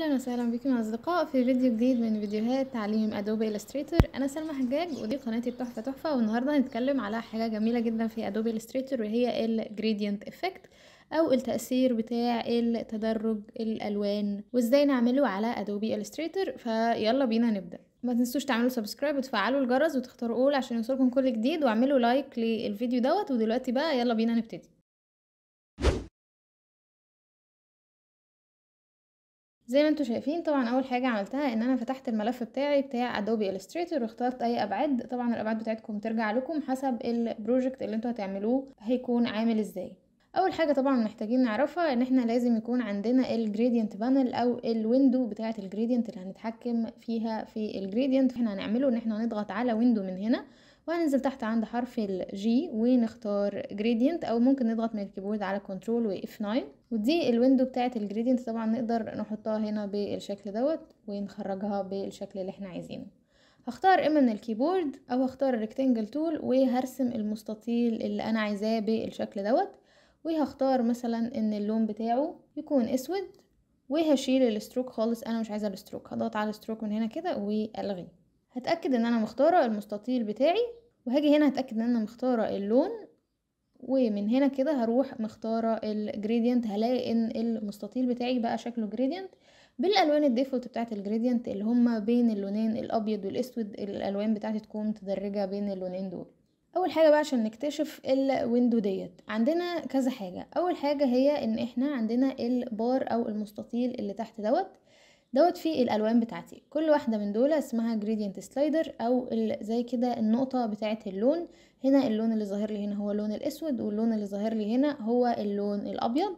اهلا وسهلا بكم يا اصدقاء في فيديو جديد من فيديوهات تعليم ادوبي الستريتور انا سلمى حجاج ودي قناتي التحفه تحفه والنهارده هنتكلم على حاجه جميله جدا في ادوبي الستريتور وهي الجريدينت افكت او التأثير بتاع التدرج الالوان وازاي نعمله على ادوبي الستريتور فيلا بينا نبدأ ما تنسوش تعملوا سبسكرايب وتفعلوا الجرس وتختاروا اول عشان يوصلكم كل جديد واعملوا لايك للفيديو دوت ودلوقتي بقى يلا بينا نبتدي زي ما انتم شايفين طبعا اول حاجه عملتها ان انا فتحت الملف بتاعي بتاع ادوبي الستريتور واخترت اي ابعاد طبعا الابعاد بتاعتكم ترجع لكم حسب البروجكت اللي انتم هتعملوه هيكون عامل ازاي اول حاجه طبعا محتاجين نعرفها ان احنا لازم يكون عندنا الجريدينت بانل او الويندو بتاعه الجريدينت اللي هنتحكم فيها في الجريدينت احنا هنعمله ان احنا هنضغط على ويندو من هنا وهننزل تحت عند حرف الجي ونختار جريدينت او ممكن نضغط من الكيبورد على كنترول و F9 ودي الويندو بتاعه الجريدينت طبعا نقدر نحطها هنا بالشكل دوت ونخرجها بالشكل اللي احنا عايزينه هختار اما من الكيبورد او هختار الريكتانجل تول وهرسم المستطيل اللي انا عايزاه بالشكل دوت وهختار مثلا ان اللون بتاعه يكون اسود وهشيل الستروك خالص انا مش عايزه الستروك هضغط على الستروك من هنا كده والغيه هتأكد ان انا مختارة المستطيل بتاعي وهاجي هنا هتأكد ان انا مختارة اللون ومن هنا كده هروح مختارة الجريدينت هلاقي ان المستطيل بتاعي بقى شكله جريدينت بالالوان الديفولت بتاعت الجريدينت اللي هما بين اللونين الابيض والاسود الالوان بتاعتي تكون متدرجة بين اللونين دول اول حاجه بقى عشان نكتشف الويندو ديت عندنا كذا حاجه اول حاجه هي ان احنا عندنا البار او المستطيل اللي تحت دوت دوت فيه الالوان بتاعتي كل واحده من دول اسمها جريدينت سلايدر او زي كده النقطه بتاعه اللون هنا اللون اللي ظاهر لي هنا هو اللون الاسود واللون اللي ظاهر لي هنا هو اللون الابيض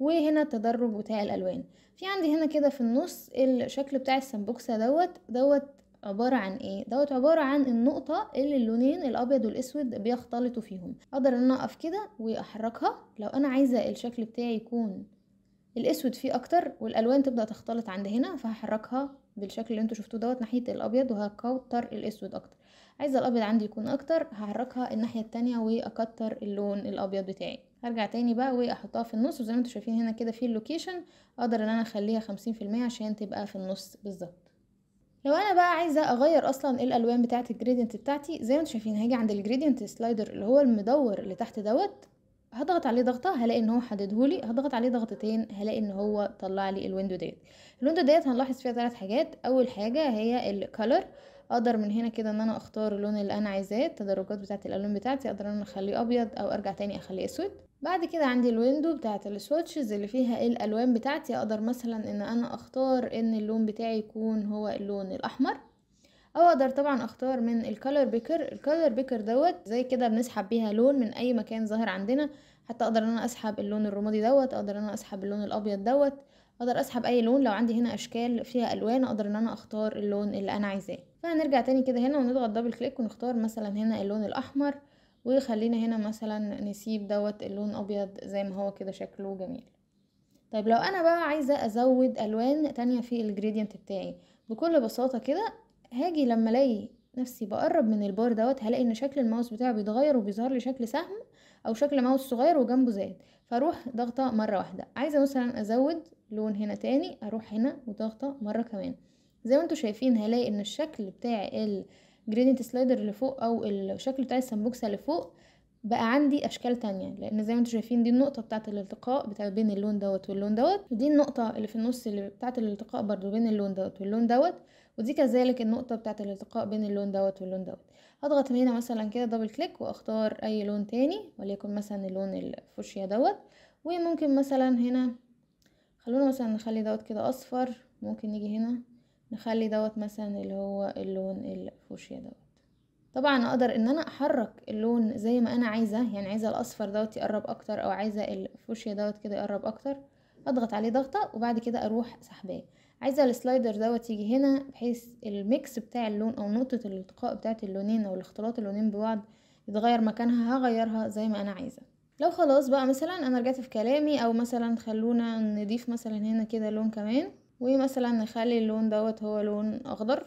وهنا التدرج بتاع الالوان في عندي هنا كده في النص الشكل بتاع السمبوكسه دوت دوت عبارة عن ايه دوت عبارة عن النقطة اللي اللونين الابيض والاسود بيختلطوا فيهم اقدر ان انا اقف كده واحركها لو انا عايزة الشكل بتاعي يكون الاسود فيه اكتر والالوان تبدا تختلط عند هنا فهحركها بالشكل اللي انتوا شفتوه دوت ناحيه الابيض وهكتر الاسود اكتر عايزه الابيض عندي يكون اكتر هحركها الناحيه التانية واكتر اللون الابيض بتاعي هرجع تاني بقى واحطها في النص وزي ما انتوا شايفين هنا كده في اللوكيشن اقدر ان انا اخليها خمسين في المية عشان تبقى في النص بالظبط لو انا بقى عايزه اغير اصلا الالوان بتاعه الجريدينت بتاعتي زي ما انتم شايفين هاجي عند الجريدينت سلايدر اللي هو المدور اللي تحت دوت هضغط عليه ضغطه هلاقي ان هو حددهولي هضغط عليه ضغطتين هلاقي ان هو طلع لي الويندو ديت الويندو ديت هنلاحظ فيها ثلاث حاجات اول حاجه هي الكالر اقدر من هنا كده ان انا اختار اللون اللي انا عايزاه التدرجات بتاعه الالوان بتاعتي اقدر انا اخليه ابيض او ارجع تاني اخليه اسود بعد كده عندي الويندو بتاعه السواتشز اللي فيها الالوان بتاعتي اقدر مثلا ان انا اختار ان اللون بتاعي يكون هو اللون الاحمر او اقدر طبعا اختار من الكالر بيكر الكالر بيكر دوت زي كده بنسحب بيها لون من اي مكان ظاهر عندنا حتى اقدر ان انا اسحب اللون الرمادي دوت اقدر ان انا اسحب اللون الابيض دوت اقدر اسحب اي لون لو عندي هنا اشكال فيها الوان اقدر ان انا اختار اللون اللي انا عايزاه فهنرجع تاني كده هنا ونضغط دبل كليك ونختار مثلا هنا اللون الاحمر وخلينا هنا مثلا نسيب دوت اللون ابيض زي ما هو كده شكله جميل طيب لو انا بقى عايزه ازود الوان تانية في الجريدينت بتاعي بكل بساطه كده هاجي لما الاقي نفسي بقرب من البار دوت هلاقي ان شكل الماوس بتاعي بيتغير وبيظهر لي شكل سهم او شكل ماوس صغير وجنبه زاد فاروح ضاغطه مره واحده عايزه مثلا ازود لون هنا تاني اروح هنا وضاغطه مره كمان زي ما انتم شايفين هلاقي ان الشكل بتاع الجريدنت سلايدر اللي فوق او الشكل بتاع السنبوكسه اللي فوق بقى عندي اشكال تانية لان زي ما انتم شايفين دي النقطه بتاعه الالتقاء بتاع بين اللون دوت واللون دوت ودي النقطه اللي في النص اللي بتاعه الالتقاء برضو بين اللون دوت واللون دوت ودي كذلك النقطه بتاعه الالتقاء بين اللون دوت واللون دوت هضغط هنا مثلا كده دبل كليك واختار اي لون تاني وليكن مثلا اللون الفوشيا دوت وممكن مثلا هنا خلونا مثلا نخلي دوت كده اصفر ممكن نيجي هنا نخلي دوت مثلا اللي هو اللون الفوشيا دوت طبعا اقدر ان انا احرك اللون زي ما انا عايزه يعني عايزه الاصفر دوت يقرب اكتر او عايزه الفوشيا دوت كده يقرب اكتر اضغط عليه ضغطه وبعد كده اروح سحباه عايزه السلايدر دوت يجي هنا بحيث الميكس بتاع اللون او نقطه الالتقاء بتاعه اللونين او الاختلاط اللونين ببعض يتغير مكانها هغيرها زي ما انا عايزه لو خلاص بقى مثلا انا رجعت في كلامي او مثلا خلونا نضيف مثلا هنا كده لون كمان ومثلا نخلي اللون دوت هو لون اخضر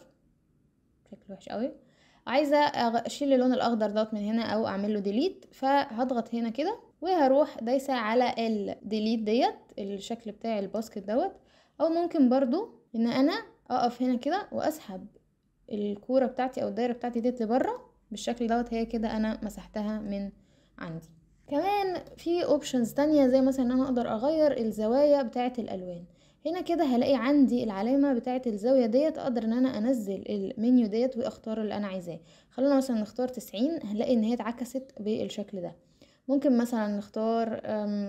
شكله وحش قوي عايزه اشيل اللون الاخضر دوت من هنا او اعمل له ديليت فهضغط هنا كده وهروح دايسه على الديليت ديت الشكل بتاع الباسكت دوت او ممكن برضو ان انا اقف هنا كده واسحب الكوره بتاعتي او الدايره بتاعتي ديت لبره بالشكل دوت هي كده انا مسحتها من عندي كمان في اوبشنز تانية زي مثلا ان انا اقدر اغير الزوايا بتاعه الالوان هنا كده هلاقي عندي العلامه بتاعه الزاويه ديت اقدر ان انا انزل المنيو ديت واختار اللي انا عايزاه خلينا مثلا نختار تسعين هنلاقي ان هي اتعكست بالشكل ده ممكن مثلا نختار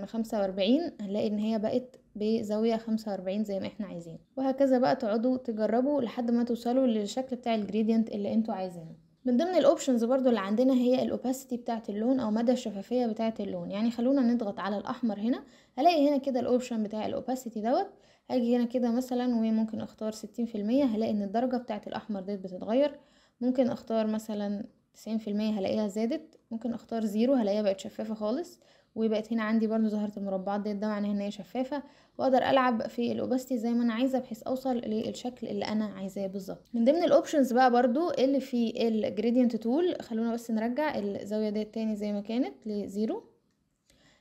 خمسة وأربعين هنلاقي ان هي بقت بزاوية خمسة وأربعين زي ما احنا عايزين وهكذا بقى تقعدوا تجربوا لحد ما توصلوا للشكل بتاع الجريدينت اللي انتوا عايزينه من ضمن الاوبشنز برضو اللي عندنا هي الاوباسيتي بتاعه اللون او مدى الشفافيه بتاعه اللون يعني خلونا نضغط على الاحمر هنا هلاقي هنا كده الاوبشن بتاع الاوباسيتي دوت هاجي هنا كده مثلا وممكن اختار ستين في المية هلاقي ان الدرجه بتاعه الاحمر ديت بتتغير ممكن اختار مثلا تسعين في المية هلاقيها زادت ممكن اختار زيرو هلاقيها بقت شفافه خالص وبقت هنا عندي برضو ظهرت المربعات ديت ده معناها ان هي شفافه واقدر العب في الاوباستي زي ما انا عايزه بحيث اوصل للشكل اللي انا عايزاه بالظبط من ضمن الاوبشنز بقى برضو اللي في الجريدينت تول خلونا بس نرجع الزاويه ديت تاني زي ما كانت لزيرو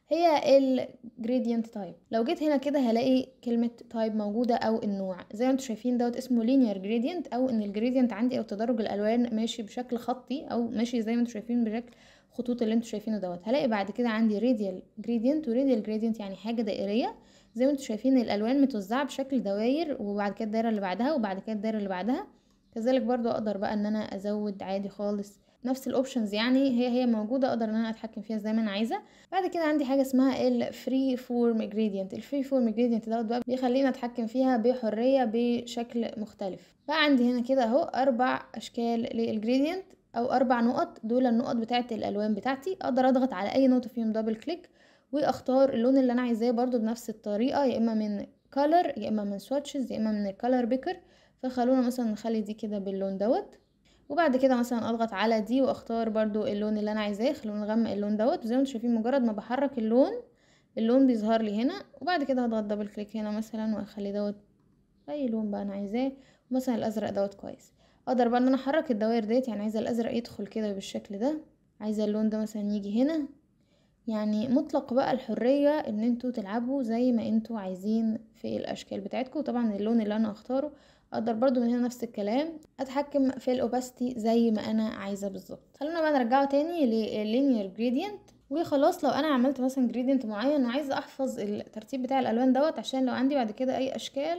هي الجريدينت تايب لو جيت هنا كده هلاقي كلمه تايب موجوده او النوع زي ما انتم شايفين دوت اسمه لينير جريدينت او ان الجريدينت عندي او تدرج الالوان ماشي بشكل خطي او ماشي زي ما انتم شايفين بشكل الخطوط اللي انتوا شايفينه دوت هلاقي بعد كده عندي راديال جريدينت وراديال جريدينت يعني حاجه دائريه زي ما انتوا شايفين الالوان متوزعه بشكل دواير وبعد كده الدايره اللي بعدها وبعد كده الدايره اللي بعدها كذلك برضو اقدر بقى ان انا ازود عادي خالص نفس الاوبشنز يعني هي هي موجوده اقدر ان انا اتحكم فيها زي ما انا عايزه بعد كده عندي حاجه اسمها الفري فورم جريدينت الفري فورم جريدينت دوت بقى بيخليني اتحكم فيها بحريه بشكل مختلف بقى عندي هنا كده اهو اربع اشكال للجريدينت او اربع نقط دول النقط بتاعه الالوان بتاعتي اقدر اضغط على اي نقطه فيهم دبل كليك واختار اللون اللي انا عايزاه برضو بنفس الطريقه يا اما من كلر يا اما من سواتشز يا اما من الكلر بيكر فخلونا مثلا نخلي دي كده باللون دوت وبعد كده مثلا اضغط على دي واختار برضو اللون اللي انا عايزاه خلونا نغمق اللون دوت وزي ما انتم شايفين مجرد ما بحرك اللون اللون بيظهر لي هنا وبعد كده هضغط دبل كليك هنا مثلا واخلي دوت اي لون بقى انا عايزاه مثلا الازرق دوت كويس اقدر بقى ان انا احرك الدوائر ديت يعني عايزه الازرق يدخل كده بالشكل ده عايزه اللون ده مثلا يجي هنا يعني مطلق بقى الحريه ان انتوا تلعبوا زي ما انتوا عايزين في الاشكال بتاعتكم طبعا اللون اللي انا اختاره اقدر برضو من هنا نفس الكلام اتحكم في الاوباستي زي ما انا عايزه بالظبط خلونا بقى نرجعه تاني لللينير جريدينت وخلاص لو انا عملت مثلا جريدينت معين وعايزه احفظ الترتيب بتاع الالوان دوت عشان لو عندي بعد كده اي اشكال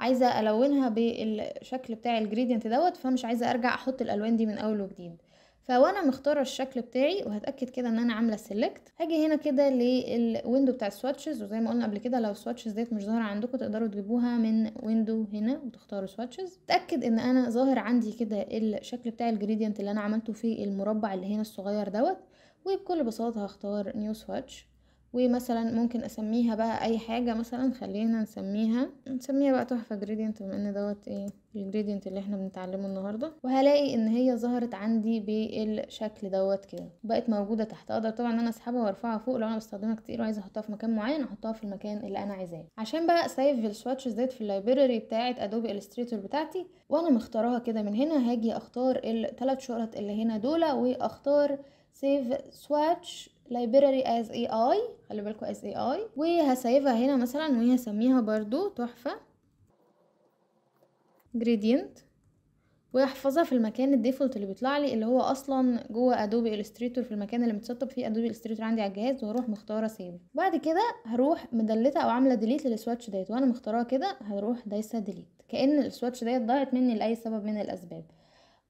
عايزه الونها بالشكل بتاع الجريدينت دوت فمش عايزه ارجع احط الالوان دي من اول وجديد فوانا مختاره الشكل بتاعي وهتاكد كده ان انا عامله سيلكت هاجي هنا كده للويندو بتاع السواتشز وزي ما قلنا قبل كده لو السواتشز ديت مش ظاهره عندكم تقدروا تجيبوها من ويندو هنا وتختاروا سواتشز اتاكد ان انا ظاهر عندي كده الشكل بتاع الجريدينت اللي انا عملته في المربع اللي هنا الصغير دوت وبكل بساطه هختار نيو سواتش ومثلا ممكن اسميها بقى اي حاجة مثلا خلينا نسميها نسميها بقى تحفة جريدينت بما ان دوت ايه الجريدينت اللي احنا بنتعلمه النهاردة وهلاقي ان هي ظهرت عندي بالشكل دوت كده بقت موجودة تحت اقدر طبعا ان انا اسحبها وارفعها فوق لو انا بستخدمها كتير وعايزة احطها في مكان معين احطها في المكان اللي انا عايزاه عشان بقى سايف السواتشز ديت في اللايبراري بتاعة ادوبي الستريتور بتاعتي وانا مختارها كده من هنا هاجي اختار الثلاث شرط اللي هنا دول واختار سيف سواتش library as AI خلي بالكم as AI وهسيبها هنا مثلا وهسميها برضو تحفة gradient وهحفظها في المكان الديفولت اللي بيطلع لي اللي هو اصلا جوه ادوبي الستريتور في المكان اللي متسطب فيه ادوبي الستريتور عندي على الجهاز واروح مختاره سيف بعد كده هروح مدلته او عامله ديليت للسواتش ديت وانا مختاراه كده هروح دايسه ديليت كان السواتش ديت ضاعت مني لاي سبب من الاسباب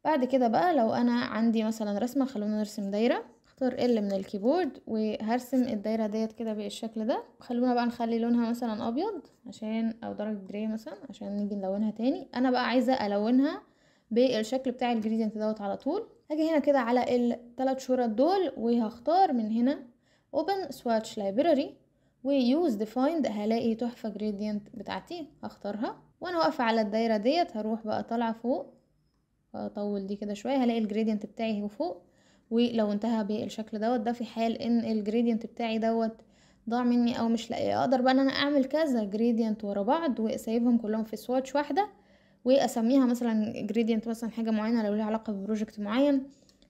بعد كده بقى لو انا عندي مثلا رسمه خلونا نرسم دايره هختار ال من الكيبورد وهرسم الدايره ديت كده بالشكل ده خلونا بقى نخلي لونها مثلا ابيض عشان او درجه جراي مثلا عشان نيجي نلونها تاني انا بقى عايزه الونها بالشكل بتاع الجريدينت دوت على طول هاجي هنا كده على الثلاث شرط دول وهختار من هنا open swatch library ويوز ديفايند هلاقي تحفه جريدينت بتاعتي هختارها وانا واقفه على الدايره ديت هروح بقى طالعه فوق اطول دي كده شويه هلاقي الجريدينت بتاعي هو فوق ولو انتهى بالشكل دوت ده في حال ان الجريدينت بتاعي دوت ضاع مني او مش لاقيه اقدر بقى ان انا اعمل كذا جريدينت ورا بعض واسيبهم كلهم في سواتش واحده واسميها مثلا جريدينت مثلا حاجه معينه لو ليها علاقه ببروجكت معين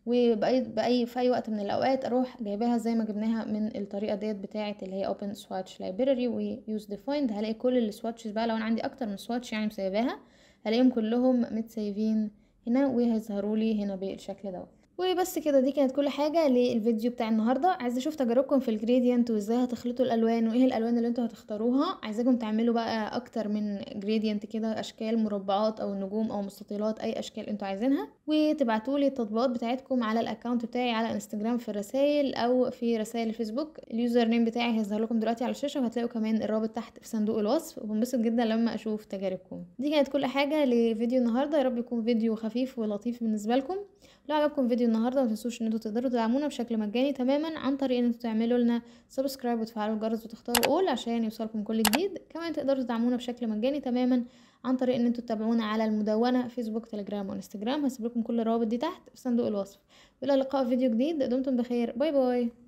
وبأي بأي في أي وقت من الأوقات أروح جايباها زي ما جبناها من الطريقة ديت بتاعة اللي هي اوبن سواتش لايبراري ويوز ديفايند هلاقي كل السواتشز بقى لو أنا عندي أكتر من سواتش يعني مسيباها هلاقيهم كلهم متسايبين هنا وهيظهروا لي هنا بالشكل دوت وبس كده دي كانت كل حاجه للفيديو بتاع النهارده عايزه اشوف تجاربكم في الجريدينت وازاي هتخلطوا الالوان وايه الالوان اللي انتوا هتختاروها عايزاكم تعملوا بقى اكتر من جريدينت كده اشكال مربعات او نجوم او مستطيلات اي اشكال انتوا عايزينها وتبعتوا لي التطبيقات بتاعتكم على الاكونت بتاعي على انستجرام في الرسائل او في رسائل الفيسبوك اليوزر نيم بتاعي هيظهر لكم دلوقتي على الشاشه وهتلاقوا كمان الرابط تحت في صندوق الوصف وبنبسط جدا لما اشوف تجاربكم دي كانت كل حاجه لفيديو النهارده يا رب يكون فيديو خفيف ولطيف بالنسبه لكم لو عجبكم فيديو النهارده ما تنسوش ان انتوا تقدروا تدعمونا بشكل مجاني تماما عن طريق ان انتوا تعملوا لنا سبسكرايب وتفعلوا الجرس وتختاروا اول عشان يوصلكم كل جديد كمان تقدروا تدعمونا بشكل مجاني تماما عن طريق ان انتوا تتابعونا على المدونه فيسبوك تليجرام وانستجرام هسيب لكم كل الروابط دي تحت في صندوق الوصف الى اللقاء في فيديو جديد دمتم بخير باي باي